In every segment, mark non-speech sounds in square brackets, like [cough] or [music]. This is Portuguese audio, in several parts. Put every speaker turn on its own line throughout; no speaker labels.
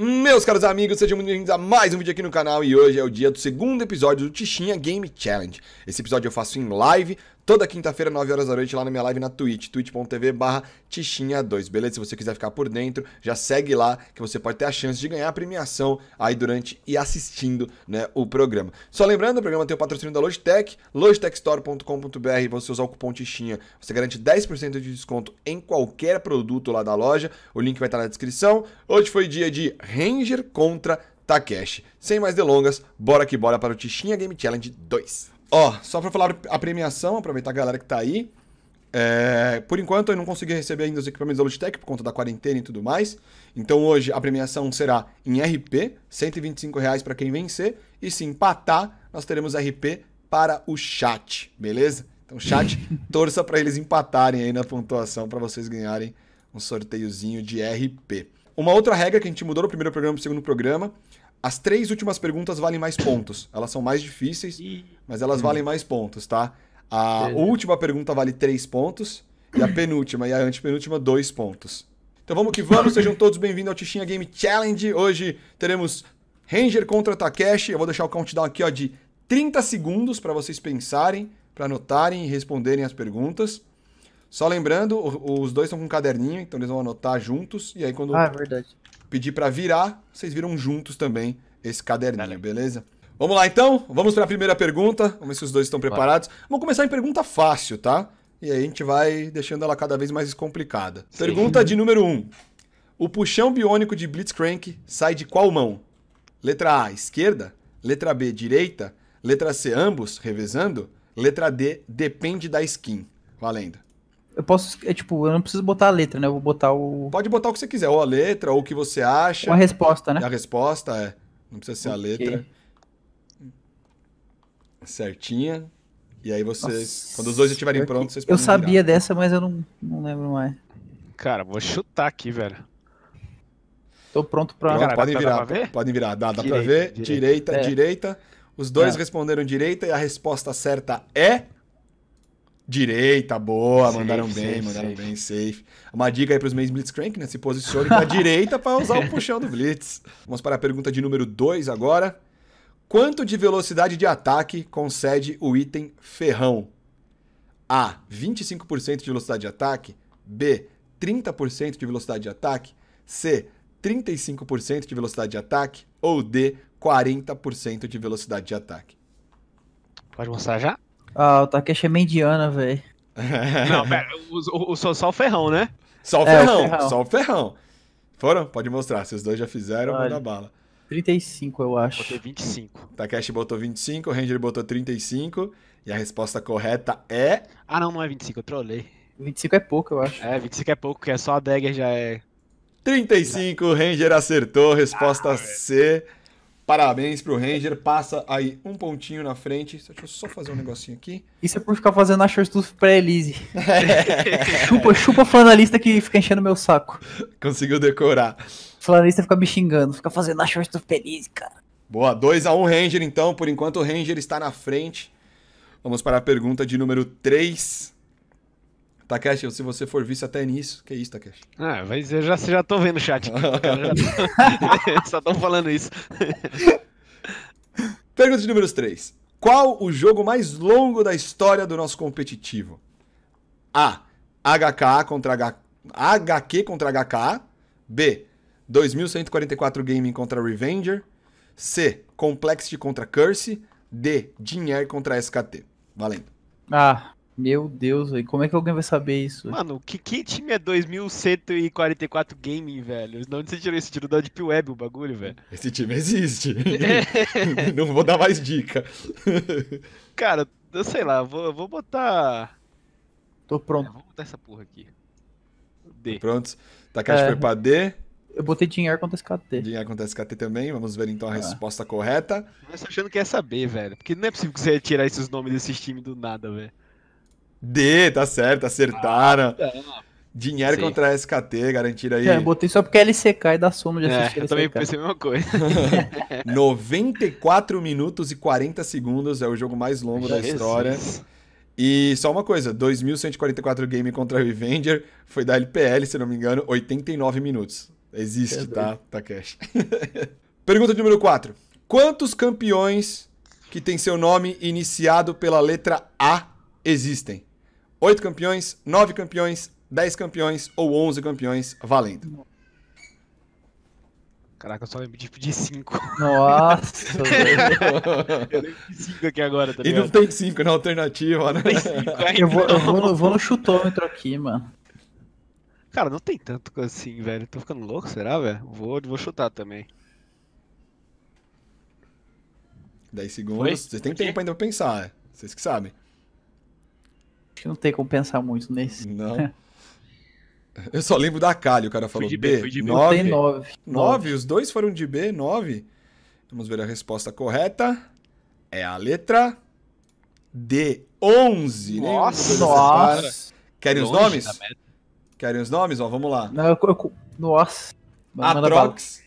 Meus caros amigos, sejam bem-vindos a mais um vídeo aqui no canal e hoje é o dia do segundo episódio do Tichinha Game Challenge. Esse episódio eu faço em live toda quinta-feira, 9 horas da noite, lá na minha live na Twitch, twitch.tv barra Tichinha2, beleza? Se você quiser ficar por dentro, já segue lá, que você pode ter a chance de ganhar a premiação aí durante e assistindo né, o programa. Só lembrando, o programa tem o patrocínio da Logitech, logitechstore.com.br, você usar o cupom Tichinha, você garante 10% de desconto em qualquer produto lá da loja, o link vai estar na descrição. Hoje foi dia de Ranger contra Takeshi. Sem mais delongas, bora que bora para o Tichinha Game Challenge 2. Ó, só pra falar a premiação, aproveitar a galera que tá aí. É, por enquanto eu não consegui receber ainda os equipamentos da Logitech por conta da quarentena e tudo mais. Então hoje a premiação será em RP, 125 reais para quem vencer. E se empatar, nós teremos RP para o chat, beleza? Então chat, torça para eles empatarem aí na pontuação para vocês ganharem um sorteiozinho de RP. Uma outra regra que a gente mudou do primeiro programa pro segundo programa as três últimas perguntas valem mais pontos. Elas são mais difíceis, mas elas valem mais pontos, tá? A Beleza. última pergunta vale três pontos. E a penúltima e a antepenúltima, dois pontos. Então vamos que vamos, sejam todos bem-vindos ao Tichinha Game Challenge. Hoje teremos Ranger contra Takeshi. Eu vou deixar o countdown aqui ó, de 30 segundos para vocês pensarem, para anotarem e responderem as perguntas. Só lembrando, os dois estão com um caderninho, então eles vão anotar juntos. E aí, quando ah, é pedir para virar, vocês viram juntos também esse caderninho, beleza? Vamos lá então, vamos para a primeira pergunta. Vamos ver se os dois estão preparados. Vai. Vamos começar em pergunta fácil, tá? E aí a gente vai deixando ela cada vez mais complicada. Sim. Pergunta de número 1. Um. O puxão biônico de Blitzcrank sai de qual mão? Letra A, esquerda? Letra B, direita? Letra C, ambos, revezando? Letra D, depende da skin. Valendo.
Eu posso, é, tipo, eu não preciso botar a letra, né? Eu vou botar o.
Pode botar o que você quiser, ou a letra, ou o que você acha. Ou a
resposta, né? A resposta, é. Não precisa ser okay. a letra.
Certinha. E aí vocês. Nossa, quando os dois estiverem prontos, vocês podem. Eu sabia virar.
dessa, mas eu não, não lembro mais.
Cara, vou chutar aqui, velho. Tô pronto pra. Pronto, Cara, podem dá virar. pode ver? Podem virar. Dá, dá direita, pra ver? Direita, direita. direita. É. direita. Os dois é.
responderam direita
e a resposta certa é. Direita, boa, safe, mandaram bem, safe, mandaram safe. bem, safe. Uma dica aí para os meus Blitzcrank, né? Se posicione para [laughs] direita para usar o puxão do Blitz. Vamos para a pergunta de número 2 agora. Quanto de velocidade de ataque concede o item ferrão? A. 25% de velocidade de ataque. B. 30% de velocidade de ataque. C. 35% de velocidade de ataque. Ou D. 40% de velocidade de ataque.
Pode mostrar já? Ah, o Takeshi é mendiana, velho. [laughs] Não, pera,
o, o, o,
só o ferrão, né?
Só o é, ferrão, é, ferrão, só o ferrão. Foram? Pode mostrar, se os dois já fizeram, Olha. manda bala. 35, eu acho. Botei 25. Takeshi botou 25, o Ranger botou
35. E a resposta correta é. Ah, não, não é 25, eu trolei. 25 é pouco, eu acho. É, 25 é pouco, porque é só a Dagger já é.
35, o Ranger acertou, resposta ah, C. Velho. Parabéns pro Ranger, passa aí um pontinho na frente. Deixa eu só fazer um negocinho aqui.
Isso é por ficar fazendo a shortstuff pré Elise. [laughs] chupa, chupa flanalista que fica enchendo meu saco. Conseguiu decorar. O flanalista fica me xingando, fica fazendo a shortstuff pré elise cara.
Boa, 2x1 um Ranger então, por enquanto o Ranger está na frente. Vamos para a pergunta de número 3. Takeshi, se você for vice até nisso, que isso, Takeshi?
Ah, mas eu já, já tô vendo o chat. [laughs] [laughs] Só estão falando isso. [laughs] Pergunta de número 3.
Qual o jogo mais longo da história do nosso competitivo? A. HK contra H... HQ contra HK. B. 2144 Gaming contra Revenger. C. Complexity contra Curse. D. Dinheiro
contra SKT. Valendo. Ah, meu Deus, velho, como é que alguém vai saber isso? Mano,
que, que time é 2144 Gaming, velho? De onde você tirou esse tiro da Deep Web o bagulho, velho? Esse time existe. [laughs] Não vou dar mais dica. Cara, eu sei lá, vou, vou botar. Tô é, pronto. É, vou botar essa porra aqui.
D. Tá prontos? Takashi tá, é... foi pra D. Eu botei dinheiro contra SKT. Dinheiro
contra SKT também, vamos ver então a ah. resposta correta. Mas achando que ia é saber, velho. Porque não é possível que você ia tirar esses nomes desses times do nada, velho. D, tá certo, acertaram. Ah, tá.
Dinheiro Sim. contra
a SKT, garantir aí. É,
botei só porque a LCK e dá sono de é, assistir. É, eu LCK. também pensei
a mesma coisa.
94 [laughs] minutos e 40 segundos é o jogo mais longo Jesus. da história. E só uma coisa, 2144 game contra Revenger foi da LPL, se não me engano, 89 minutos. Existe, tá? Tá cash. [laughs] Pergunta número 4. Quantos campeões que tem seu nome iniciado pela letra A existem? 8 campeões, 9 campeões, 10 campeões ou 11 campeões valendo.
Caraca, eu
só lembro de pedir 5. Nossa, [laughs] velho.
Eu lembro de
5 aqui agora, tá
E não tem
5 na alternativa, né? Não tem 5 Eu vou, eu vou, no, vou no
chutômetro aqui, mano.
Cara, não tem tanto assim, velho. Tô ficando louco, será, velho? Vou, vou chutar também.
10 segundos.
Vocês têm tempo ainda pra pensar, é. vocês que sabem.
Acho que não tem como pensar muito nesse. Não. [laughs]
Eu só lembro da Kali, o cara falou fui de B, B, fui de B. 9. 9. 9, os dois foram de B, 9. Vamos ver a resposta correta. É a letra D, 11. Nossa! nossa. Querem Longe os nomes? Querem os nomes? Ó, vamos lá. Não, eu, eu, nossa. Atrox,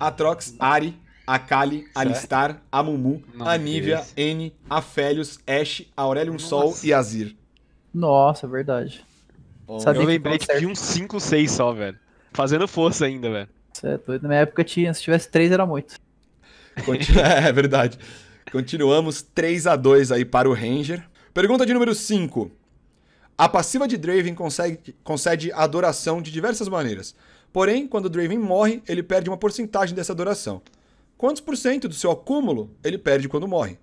Atrox, Ari, Akali, Alistar, Amumu, Anívia, N, Afélios,
Ash, Aurelion Sol e Azir.
Nossa, verdade. Bom, eu lembrei que tinha um 5, 6 só,
velho. Fazendo força ainda, velho.
Isso é doido. Na minha época tinha, se tivesse 3 era muito.
[laughs] Continu... é, é verdade. Continuamos 3 a 2
aí para o Ranger. Pergunta de número 5. A passiva de Draven consegue, concede adoração de diversas maneiras. Porém, quando Draven morre, ele perde uma porcentagem dessa adoração. Quantos por cento do seu acúmulo ele perde quando morre?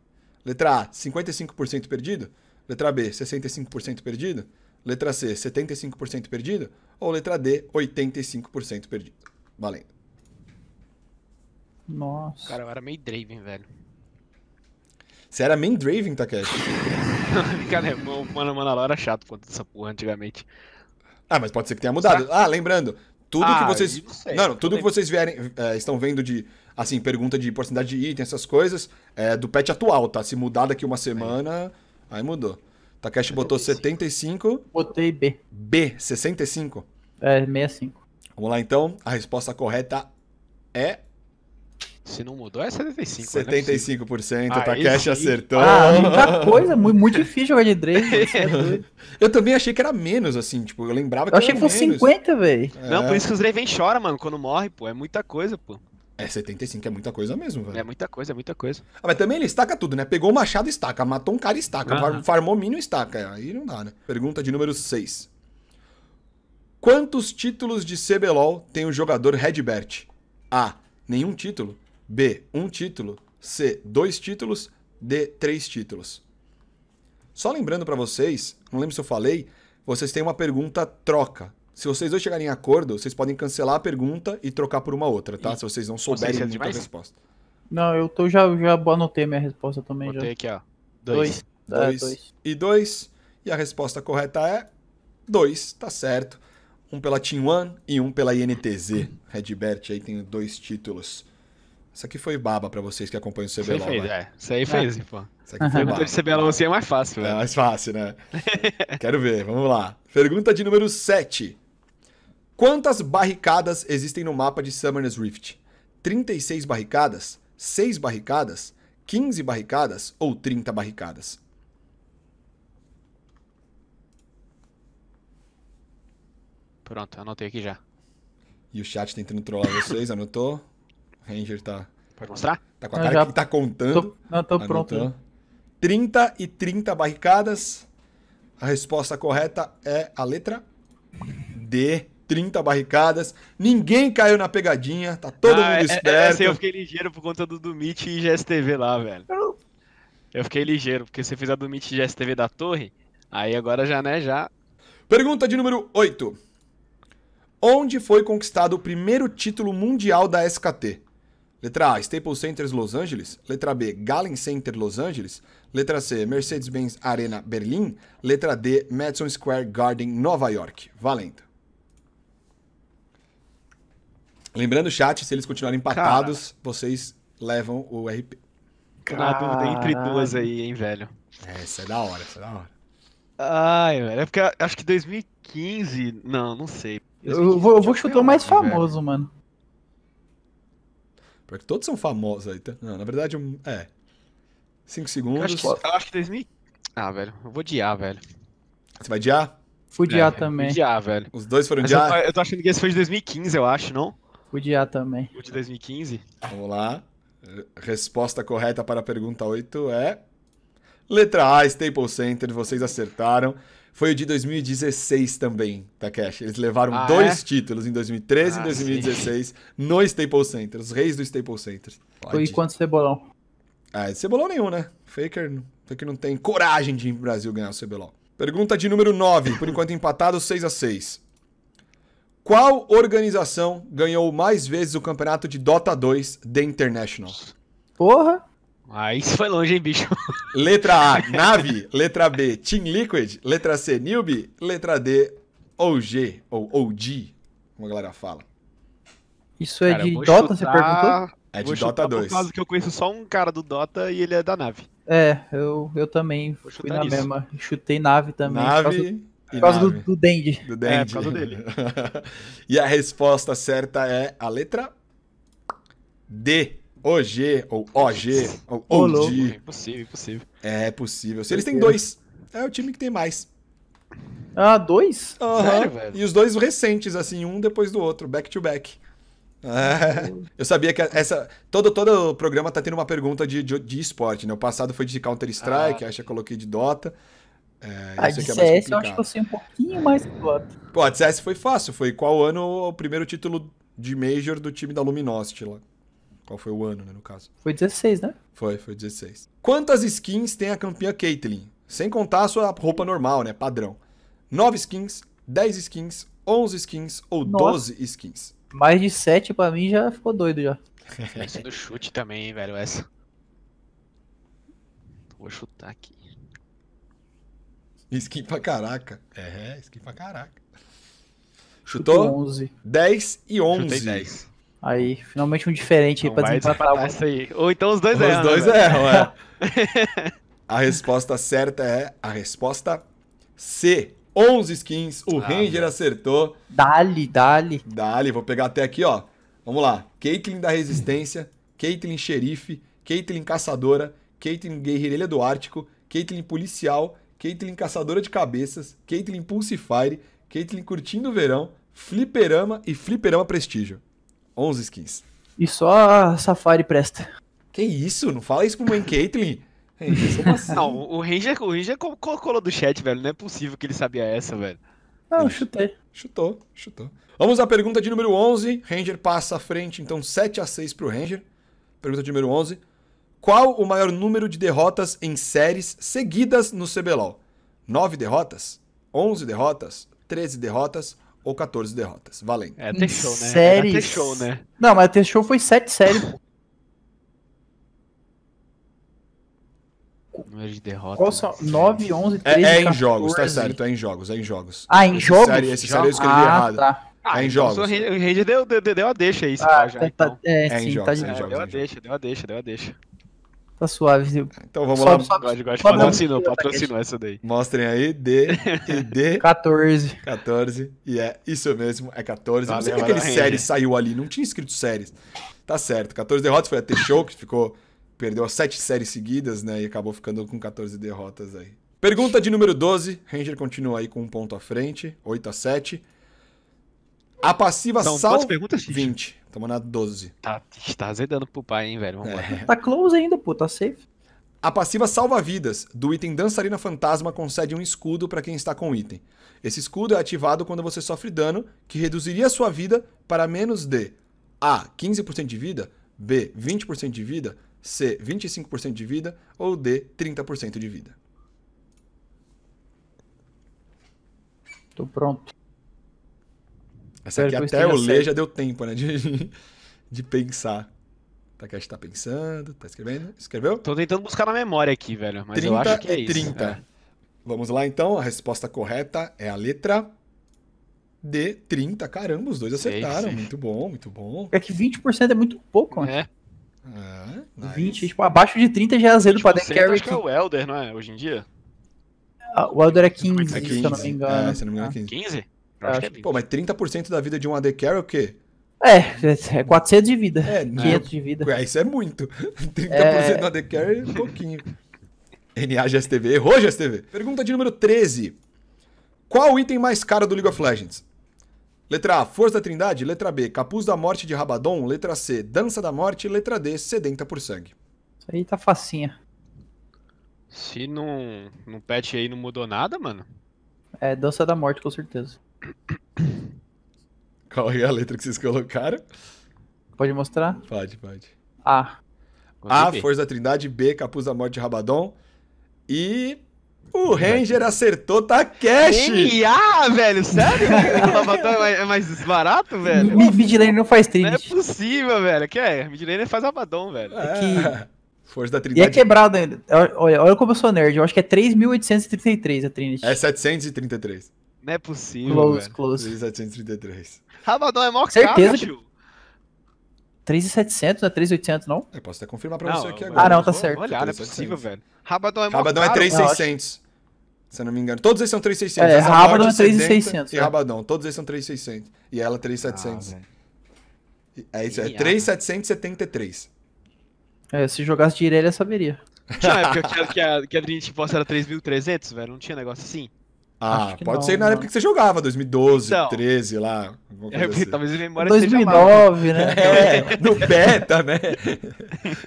Letra A, 55% perdido. Letra B, 65% perdido. Letra C, 75% perdido. Ou letra D, 85% perdido. Valendo.
Nossa. Cara, eu era meio Draven, velho.
Você era main Draven, Takeshi? [laughs] Cara, é, mano, mano, lá era é chato quanto essa porra antigamente. Ah, mas pode ser que tenha mudado. Ah,
lembrando, tudo ah, que vocês. não, não tudo que vocês vierem, é, estão vendo de assim, pergunta de porcentagem de item, essas coisas, é do patch atual, tá? Se mudar daqui uma semana, Aí mudou. Takeshi botou 75. Botei B. B, 65? É, 65. Vamos lá então. A resposta correta é. Se não mudou, é 75%. 75%, né? o Takeshi acertou. Ah, muita
coisa, muito, difícil jogar de né? é [laughs] Drake. eu também achei que era menos, assim, tipo, eu lembrava que eu achei que fosse 50,
velho. É. Não, por é. isso que os
Draven choram, mano, quando morre, pô. É muita coisa, pô. É,
75 é muita coisa mesmo, velho. É muita coisa, é muita coisa. Ah, mas também ele estaca tudo, né? Pegou o machado, estaca. Matou um cara, estaca. Uhum. Farmou mínimo, estaca. Aí não dá, né? Pergunta de número 6. Quantos títulos de CBLOL tem o jogador Redbert? A. Nenhum título. B. Um título. C. Dois títulos. D. Três títulos. Só lembrando para vocês, não lembro se eu falei, vocês têm uma pergunta troca. Se vocês dois chegarem em acordo, vocês podem cancelar a pergunta e trocar por uma outra, tá? E... Se vocês não souberem muito demais? a resposta.
Não, eu tô, já, já anotei minha resposta também. Anotei já. aqui, ó. Dois. É, dois. dois.
E dois. E a resposta correta é dois, tá certo. Um pela Team One e um pela INTZ. Redbert aí tem dois títulos. Isso aqui foi baba pra vocês que acompanham o CBLOL. Isso aí fez, é. Isso aí fez, é. pô. Isso aqui foi Pergunta de CBLOL assim é mais fácil, velho. É né? mais fácil, né? [laughs] Quero ver, vamos lá. Pergunta de número 7. Quantas barricadas existem no mapa de Summoner's Rift? 36 barricadas? 6 barricadas? 15 barricadas ou 30 barricadas? Pronto, anotei aqui já. E o chat tentando trollar vocês, [laughs] anotou? Ranger tá. Pode mostrar? Tá com a ah, cara já... que tá contando. Tô... Não, tô anotou. pronto. 30 e 30 barricadas. A resposta correta é a letra D. 30 barricadas. Ninguém caiu na pegadinha, tá todo ah, mundo é, é, é, esperto. é, eu
fiquei ligeiro por conta do, do e GSTV lá, velho. Eu... fiquei ligeiro, porque você fez a do e GSTV da torre, aí agora já, né, já... Pergunta de número 8.
Onde foi conquistado o primeiro título mundial da SKT? Letra A, Staples Center Los Angeles. Letra B, Galen Center Los Angeles. Letra C, Mercedes-Benz Arena Berlim. Letra D, Madison Square Garden Nova York. Valendo. Lembrando, chat, se eles continuarem empatados, Cara. vocês levam o RP. Cara, dúvida entre duas aí, hein, velho.
É, isso é da hora, isso é da hora. Ai, velho. É porque acho que 2015. Não, não sei.
Eu vou, eu vou é chutar o mais famoso, velho. mano.
Porque todos são famosos aí, tá? Não, na verdade, é.
5 segundos. eu acho que 2000. Ah, velho. Eu vou A, velho. Você vai odiar? Fui odiar é, também. Fui A, velho. Os dois foram odiar? Eu, eu tô achando que esse foi de 2015, eu acho, não? A também. O de 2015.
Vamos lá. Resposta correta para a pergunta 8 é. Letra A, Staples Center, vocês acertaram. Foi o de 2016 também, Takeshi. Tá, Eles levaram ah, dois é? títulos em 2013 ah, e 2016 sim. no Staples Center, os reis do Staples Center. Pode. E quanto cebolão? Ah, é cebolão nenhum, né? Faker, Faker não tem coragem de ir pro Brasil ganhar o cebolão. Pergunta de número 9, por enquanto empatado 6 a 6 qual organização ganhou mais vezes o campeonato de Dota 2 The International? Porra! Ah, isso foi longe, hein, bicho? [laughs] Letra A, Nave. Letra B, Team Liquid. Letra C, Newbie. Letra D, OG. Ou OG, como a galera fala.
Isso é cara, de Dota, chutar... você perguntou?
É
de Dota 2. Por causa que eu conheço só um cara do Dota e ele é da Nave.
É, eu, eu também fui na isso. mesma. Chutei Nave também. Nave por causa do, do Dengue. Do É, por causa dele.
[laughs] e a resposta certa é a letra D. OG, ou OG, ou OG.
É impossível, impossível.
É, é possível. Se eles têm dois, é o time que tem mais. Ah, dois? Sério, velho? E os dois recentes, assim, um depois do outro, back to back. É. Eu sabia que essa. Todo, todo o programa tá tendo uma pergunta de, de, de esporte, né? O passado foi de Counter-Strike, ah. acho que eu coloquei de Dota. É, a isso DCS é eu acho que
eu sei um pouquinho é. mais que o outro.
Pô, a CS foi fácil. Foi qual ano o primeiro título de Major do time da Luminosity lá? Qual foi o ano, né, no caso?
Foi 16, né?
Foi, foi 16. Quantas skins tem a campeã Caitlyn? Sem contar a sua roupa normal, né? Padrão. 9 skins, 10 skins,
11 skins ou Nossa. 12 skins? Mais de 7 pra mim já ficou doido já.
Tá
Pensando no chute também, hein, velho, essa. Vou chutar aqui.
Skin pra caraca. É, skin pra caraca.
Chutou? Chuto 11. 10 e 11. Chutei 10. Aí, finalmente um diferente não aí pra desempatar um. Essa aí.
Ou então os dois os erram. Os dois né, velho. erram, é. [laughs] a resposta
certa é a resposta C. 11 skins, o ah, Ranger meu. acertou. Dali, dali. Dali, vou pegar até aqui, ó. Vamos lá. Caitlyn da Resistência, Caitlyn Xerife, Caitlyn Caçadora, Caitlyn Guerreira do Ártico, Caitlyn Policial, Caitlyn caçadora de cabeças, Caitlyn Fire, Caitlyn curtindo o verão, Fliperama e Fliperama Prestígio. 11 skins. E só Safari presta. Que isso? Não fala isso pro mãe Caitlyn.
É assim? Não, o Ranger, o Ranger colou do chat, velho. Não é possível que ele sabia essa, velho.
Ah, eu chutei. Chutou, chutou. Vamos à pergunta de número 11. Ranger passa à frente, então 7 a 6 pro Ranger. Pergunta de número 11. Qual o maior número de derrotas em séries seguidas no CBLOL? 9 derrotas? 11 derrotas? 13 derrotas? Ou 14 derrotas? Valendo. É, tem show, né? Séries... Era é, show, né?
Não, mas a show foi 7 séries.
Número de derrotas. Qual
são? 9, 11, 13, É, é, é em jogos, tá certo?
É em jogos, é em jogos. Ah, em esse jogos? Série, esse seria série eu escrevi
ah, errado. Tá. É ah, é em então jogos. O Range deu, deu, deu, a deixa aí, ah, tá, já, tá, então. É, é sim, em jogos. Tá de é, jogos deu a deixa, deu a deixa, deu a deixa.
Tá suave. Viu? Então vamos sobe, lá. Sobe, sobe, gosto, gosto. Patrocinou,
patrocinou
essa daí. Mostrem aí, D e D. 14. [laughs] 14. E é isso mesmo, é 14. não sei que aquele série saiu ali, não tinha escrito séries. Tá certo, 14 derrotas foi a T-Show, que ficou... Perdeu as 7 séries seguidas, né? E acabou ficando com 14 derrotas aí. Pergunta de número 12. Ranger continua aí com um ponto à frente, 8 a 7. A passiva então, salva. perguntas, 20. Tamo na 12. Tá, tá azedando pro pai, hein, velho. Vamos é. Tá
close ainda,
pô, tá safe. A passiva salva-vidas do item Dançarina Fantasma concede um escudo para quem está com o item. Esse escudo é ativado quando você sofre dano que reduziria sua vida para menos de A. 15% de vida, B. 20% de vida, C. 25% de vida ou D. 30% de vida. Tô
pronto. Essa aqui até eu ler já deu
tempo, né? De, [laughs] de pensar. gente tá pensando, tá escrevendo?
Escreveu? Tô tentando buscar na memória aqui, velho. Mas 30 eu acho que é
30. É isso. É. Vamos lá então, a resposta correta é a letra
D, 30. Caramba, os dois acertaram. Esse. Muito bom, muito bom. É que 20% é muito pouco, né? Ah, nice. 20, tipo, abaixo de 30 já é azedo pra Dan Carey. Acho que é o
Elder, não é? Hoje em dia?
Ah, o Elder é 15, é 15, se eu não me engano. É, se não me engano é 15.
15? Acho, que é 20. Pô,
mas 30% da vida de um AD Carry é o quê?
É, é 400 é de vida. É, 500 de
vida. É, isso é muito. 30% [laughs] é... do AD Carry é um pouquinho.
NA GSTV.
Errou, GSTV. Pergunta de número 13. Qual o item mais caro do League of Legends? Letra A, Força da Trindade. Letra B, Capuz da Morte de Rabadon. Letra C, Dança da Morte.
Letra D, Sedenta por Sangue. Isso aí tá facinha. Se
não, não patch aí não mudou nada, mano.
É, Dança da Morte, com certeza. Qual é a letra que vocês colocaram? Pode mostrar? Pode, pode.
A. A, Força da Trindade, B, Capuz da Morte de Rabadon. E
o Ranger acertou Takeshi! Tá a velho, sério? Rabadon [laughs] tá é mais barato, velho? Midlaner não faz trilha. Não é possível, velho. Que é? Midlaner faz Rabadon, velho. É que... [laughs] Força da Trindade. E é
quebrado ainda. Olha, olha como eu sou nerd. Eu acho que é 3.833 a Trinity. É 733.
Não é possível. Close, velho. close.
3,733.
Rabadão é mó Certeza cara, que... tio. 3,700, não é
3,800, não? Eu posso até confirmar pra não, você aqui agora. Ah, não, tá certo. Olha, não é possível, velho. Rabadão é mó Rabadão é caro. é 3,600. Se eu não me engano. Todos eles são 3,600. É, Essa Rabadão é 3,600. E né? Rabadão, todos eles são 3,600. E ela 3,700. Ah, é isso, é 3,773.
Ah. É, se jogasse direito, ela saberia. É tinha uma época
que a, que a, que a Trinity Boss era 3.300, velho. Não tinha negócio assim? Ah, pode não, ser na não. época que
você jogava, 2012, então, 13 lá. É, assim. Talvez a memória 2009, seja mal, né? [laughs] É, no beta, né? [laughs]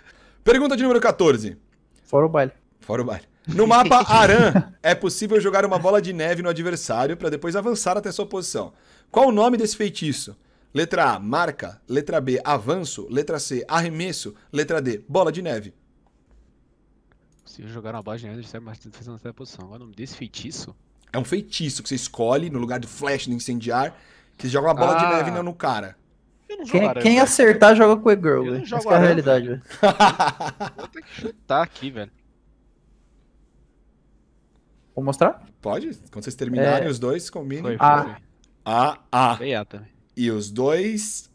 Pergunta de número 14. Fora o baile. Fora o baile. No mapa [laughs] Aran, é possível jogar uma bola de neve no adversário para depois avançar até sua posição. Qual o nome desse feitiço? Letra A, marca. Letra B, avanço. Letra C, arremesso. Letra D, bola de neve.
Se jogar uma bola de neve, ele sai
fazendo na a posição. Qual o nome desse feitiço? É um feitiço que você escolhe no lugar do flash, do incendiar, que você joga uma bola ah. de neve no cara.
Quem, quem acertar joga com E-Girl, velho. Essa é a realidade, velho. [laughs] [laughs]
Vou ter que chutar aqui, velho. Vou mostrar? Pode. Quando vocês terminarem, é... os dois combinem. Ah. A. A, A. E os dois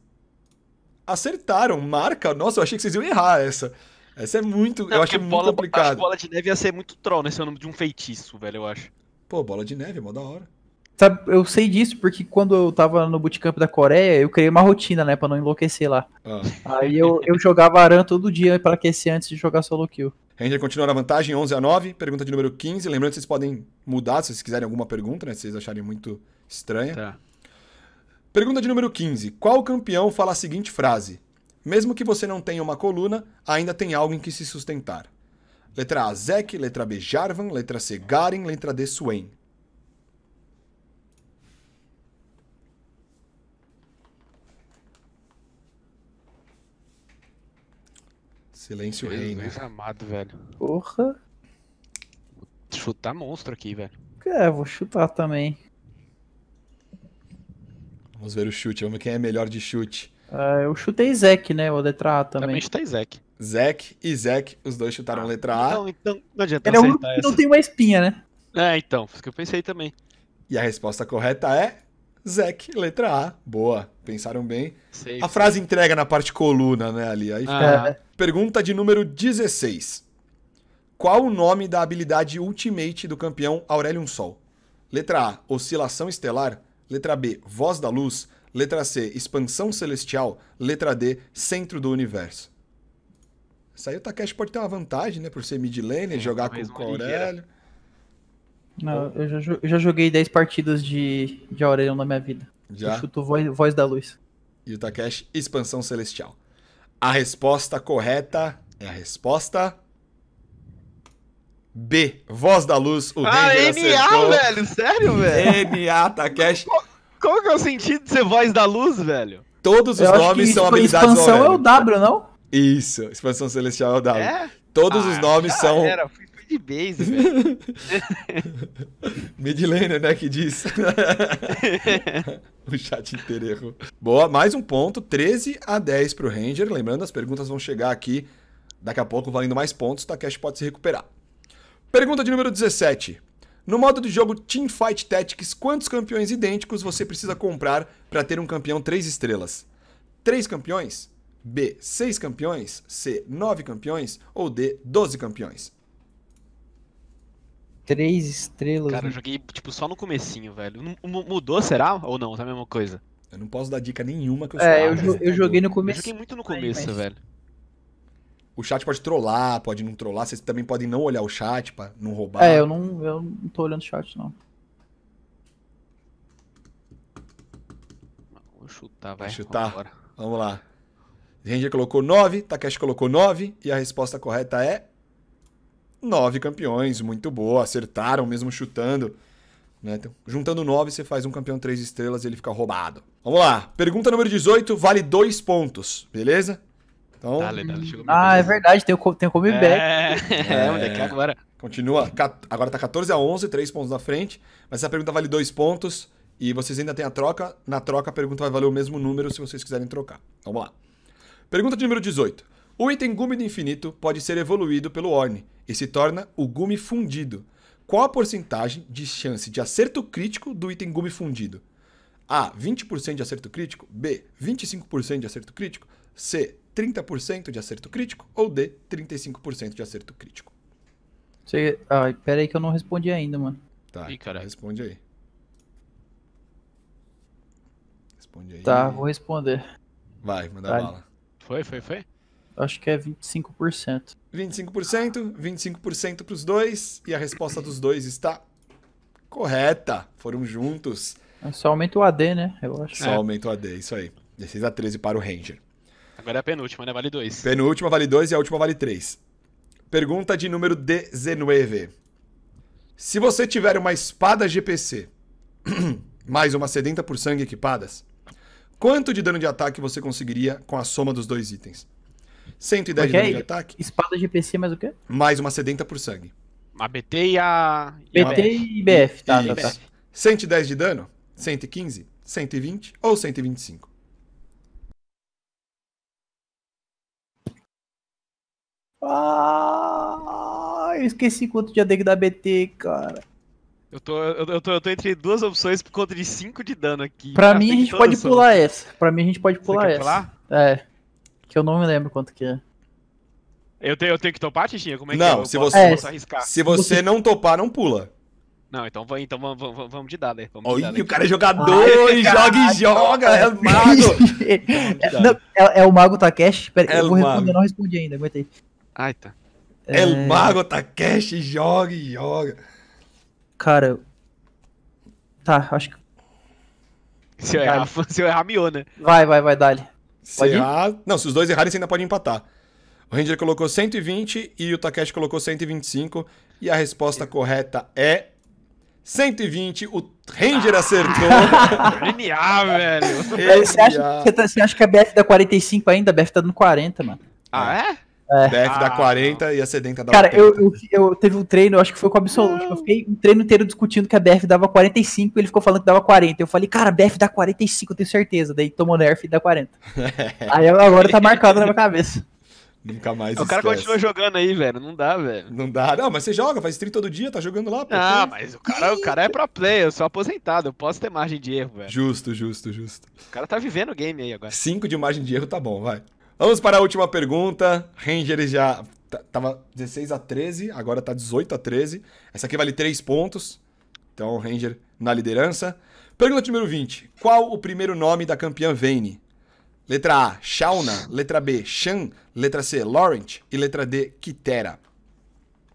acertaram. Marca. Nossa, eu achei
que vocês iam errar essa. Essa é muito. Não, eu achei muito bola, complicado. Acho
bola de neve ia ser muito troll, né? Esse é o nome de um feitiço, velho, eu acho. Pô, bola de neve, mó da hora.
Sabe, eu sei disso porque quando eu tava no bootcamp da Coreia, eu criei uma rotina, né, pra não enlouquecer lá. Ah. Aí eu, eu jogava aranha todo dia para aquecer antes de jogar solo kill.
Ranger continua na vantagem, 11 a 9. Pergunta de número 15. Lembrando que vocês podem mudar se vocês quiserem alguma pergunta, né, se vocês acharem muito estranha. Tá. Pergunta de número 15. Qual campeão fala a seguinte frase? Mesmo que você não tenha uma coluna, ainda tem algo em que se sustentar. Letra A, Zek. Letra B, Jarvan. Letra C, Garen. Letra D, Swain.
Silêncio Deus reina. Deus amado, velho.
Porra. Vou
chutar monstro aqui, velho.
É, vou chutar também.
Vamos ver o chute, vamos ver quem é melhor de
chute. É, eu chutei Zek, né? Ou letra A também. Também chutei Zek. Zack e Zack, os dois chutaram ah, letra A. Então, então não adianta Ele é o único que não tem uma espinha, né?
É, então, foi o que eu pensei também. E a resposta correta é Zack, letra A. Boa, pensaram bem. Sei, a frase entrega na parte coluna, né, ali. Aí ah. Pergunta de número 16. Qual o nome da habilidade ultimate do campeão Aurelion Sol? Letra A, oscilação estelar. Letra B, voz da luz. Letra C, expansão celestial. Letra D, centro do universo. Isso aí o Takeshi pode ter uma vantagem, né? Por ser mid lane, é, jogar com, o Aurélio.
Não, eu já, eu já joguei 10 partidas de, de Aurélio na minha vida. Já? Eu chuto voz, voz da luz.
E o Takeshi, expansão celestial. A resposta correta é a resposta... B, Voz da Luz, o ah, Ranger MA, velho, sério, velho? MA, Takeshi.
Qual que é o sentido de ser Voz da Luz, velho? Todos os eu nomes são tipo, habilidades expansão é o W, não?
Isso, expansão celestial da é, é? Todos ah, os nomes são. Era, fui,
fui de base, velho.
[laughs] Midlaner, né, que diz. [laughs] o chat inteiro errou. Boa, mais um ponto, 13 a 10 pro Ranger. Lembrando, as perguntas vão chegar aqui daqui a pouco, valendo mais pontos, o tá, Cash pode se recuperar. Pergunta de número 17. No modo de jogo Team Fight Tactics, quantos campeões idênticos você precisa comprar para ter um campeão 3 estrelas? 3 campeões? B, 6 campeões, C, 9 campeões ou D, 12 campeões?
Três estrelas. Cara, eu né?
joguei tipo só no comecinho, velho. M mudou, será? Ou não? Tá a mesma coisa? Eu não posso dar dica nenhuma que eu sou. É, eu, ah, jo eu é joguei no começo. Eu joguei muito no começo, mas... velho.
O chat pode trollar, pode não trollar. Vocês também podem não olhar o chat pra não roubar. É, eu
não, eu não tô olhando o chat, não.
Vou chutar, vai. Vou chutar. Vamos, Vamos lá. Ranger colocou 9, Takeshi colocou 9 e a resposta correta é 9 campeões. Muito boa, acertaram mesmo chutando. Né? Então, juntando 9, você faz um campeão 3 estrelas e ele fica roubado. Vamos lá. Pergunta número 18 vale 2 pontos, beleza? Então... Tá, dale, dale,
ah, é verdade, tem o, tem o comeback. É, é, [laughs] é moleque, é
agora. Continua, agora tá 14 a 11, 3 pontos na frente, mas essa pergunta vale 2 pontos e vocês ainda têm a troca. Na troca, a pergunta vai valer o mesmo número se vocês quiserem trocar. Vamos lá. Pergunta de número 18. O item gume do infinito pode ser evoluído pelo Orne e se torna o gume fundido. Qual a porcentagem de chance de acerto crítico do item gume fundido? A. 20% de acerto crítico. B. 25% de acerto crítico. C. 30% de
acerto crítico. Ou D. 35% de acerto crítico. Você... Ah, pera aí que eu não respondi ainda, mano. Tá, Ih, cara.
responde aí. Responde aí. Tá, vou
responder. Vai, manda vale. bala. Foi, foi, foi? Acho que é 25%.
25%, 25% para os dois. E a resposta dos dois está
correta. Foram juntos. É, só aumenta o AD, né? Eu acho. Só é.
aumenta o AD, isso aí. 16 a 13 para o Ranger.
Agora é a penúltima, né? Vale 2. Penúltima
vale 2 e a última vale 3. Pergunta de número 19. Se você tiver uma espada GPC, [clears throat] mais uma sedenta por sangue equipadas, Quanto de dano de ataque você conseguiria com a soma dos dois itens? 110 okay. de dano de ataque. Espada de PC mais o quê? Mais uma sedenta por sangue. A BT e a.
BT e BF, tá, tá, tá.
110 de dano? 115? 120 ou 125?
Ah, eu esqueci quanto de AD da BT, cara.
Eu tô, eu, tô, eu tô entre duas opções por conta de 5 de dano aqui. Pra mim a gente pode pular
essa. Pra mim a gente pode pular essa. Pular? É. Que eu não me lembro quanto que é.
Eu tenho, eu tenho que topar, Tichinha? Como é não, que é? Se eu você, posso, arriscar. Se você
não topar, não pula.
Não, então, então vamos, vamos, vamos de dado, aí. Vamos o cara é jogador, ah, joga e joga, é [laughs] mago.
não, é, é, o mago Takeshi? Pera, é eu vou responder, mago. não respondi ainda, aguentei. Ai, tá. É, é o mago Takeshi, joga e joga. Cara. Tá, acho que. Se eu errar,
[laughs] se eu errar miou, né? Vai, vai, vai, dali. Se errar... Não, se os dois errarem, você ainda pode empatar. O Ranger colocou 120 e o Takeshi colocou 125. E a resposta correta é 120, o Ranger ah! acertou. Genial, [laughs]
velho.
Você acha, você, você acha, que a BF dá 45 ainda? A BF tá dando 40, mano.
Ah, é? É. DF ah. dá 40 e a C denta dá Cara, eu,
eu, eu, teve um treino, eu acho que foi com o absoluto. Eu fiquei um treino inteiro discutindo que a BF dava 45 e ele ficou falando que dava 40. Eu falei, cara, a BF dá 45, eu tenho certeza. Daí tomou nerf e dá 40. [laughs] aí agora tá marcado na minha cabeça.
Nunca mais. O cara esquece. continua
jogando aí, velho. Não dá, velho. Não dá. Não, mas você joga, faz stream todo dia, tá jogando lá. ah, mas o cara, o cara é pro player, eu sou aposentado, eu posso ter margem de erro, velho.
Justo, justo, justo. O cara tá vivendo o game aí agora. 5 de margem de erro tá bom, vai. Vamos para a última pergunta. Rangers já tava 16 a 13, agora tá 18 a 13. Essa aqui vale 3 pontos. Então, Ranger na liderança. Pergunta número 20. Qual o primeiro nome da campeã Vayne? Letra A, Shauna. Letra B, Shan. Letra C, Laurent. E letra D, Kitera.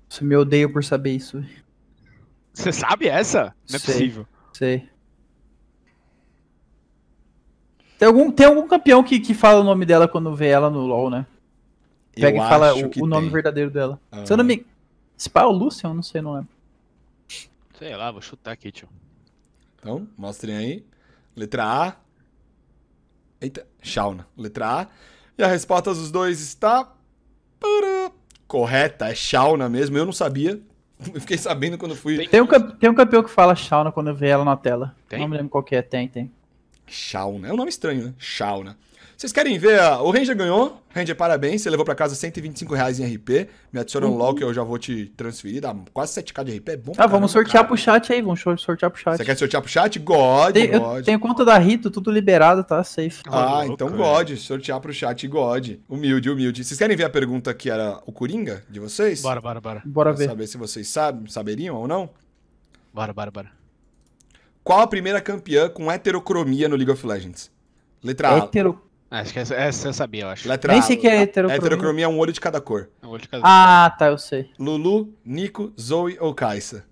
Você me odeia por saber isso. Você sabe essa? Não é sei, possível. Sei. Tem algum, tem algum campeão que, que fala o nome dela quando vê ela no LoL, né? Pega eu e fala o, o, nome tem. verdadeiro dela. Ah. Se eu não me. Se pá, é o Lucian, não sei, não lembro.
Sei lá, vou chutar aqui, tio. Então, mostrem aí. Letra A. Eita, Shauna. Letra A. E a resposta dos dois está.
Correta, é Shauna mesmo. Eu não sabia.
Eu fiquei sabendo quando fui. Tem um,
tem um campeão que fala Shauna quando eu vê ela na tela. Tem? Não me lembro qual que é. Tem, tem. Shauna. Né? É um nome estranho, né? Shauna. Né? Vocês
querem ver? Ah, o Ranger ganhou. Ranger, parabéns. Você levou para casa 125 reais em RP. Me adiciona uhum. logo que eu já vou te transferir. Dá quase 7k de RP. É bom. Ah, vamos
sortear cara. pro chat aí. Vamos sortear pro chat. Você quer sortear pro chat? God, Tem, God. Tem conta da Rito, tudo liberado, tá? Safe. Ah, ah então é. God.
Sortear pro chat, God. Humilde, humilde. Vocês querem ver a pergunta que era o Coringa de vocês? Bora, bora, bora. Bora pra ver. saber se vocês sabem, saberiam ou não. Bora, bora, bora. Qual a primeira campeã com heterocromia no League of Legends? Letra Hetero...
A. Ah, acho que essa, essa eu sabia, eu acho. Letra Nem sei que é heterocromia. Heterocromia
é um olho de cada cor. É um olho de cada ah, cor. Ah, tá, eu sei. Lulu, Nico, Zoe ou Kaisa?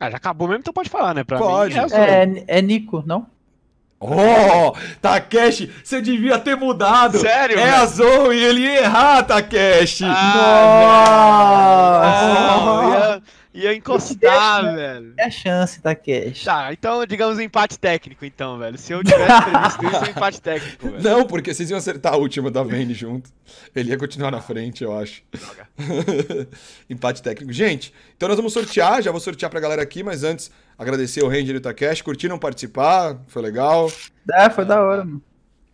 Ah,
já acabou mesmo, então pode falar, né?
Pra pode. Mim, é, é, é Nico, não? Oh, Takeshi, você devia ter mudado. Sério? É mano? Né? a Zoe, ele ia
errar, Takeshi. Ah, Nossa. Não, não, não. Ia encostar, é velho. É a chance da tá, cash. Tá, então digamos um empate técnico, então, velho. Se eu tivesse previsto isso, é um empate técnico,
velho. Não, porque vocês iam acertar a última da Vayne junto. Ele ia continuar na frente, eu acho. [laughs] empate técnico. Gente, então nós vamos sortear, já vou sortear pra galera aqui, mas antes, agradecer o Ranger e o Takeshi. Curtiram participar? Foi legal?
É, foi da hora, é. mano.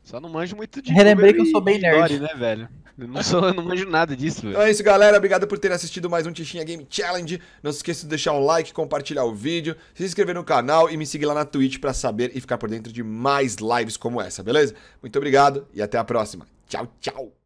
Só não manjo muito
de. Relembrei que eu sou bem nerd. Story, né, velho? não, sou, eu não manjo nada
disso, velho.
Então é
isso, galera. Obrigado por terem assistido mais um Tichinha Game Challenge. Não se esqueça de deixar o like, compartilhar o vídeo, se inscrever no canal e me seguir lá na Twitch para saber e ficar por dentro de mais lives como essa, beleza? Muito obrigado e até a próxima. Tchau, tchau.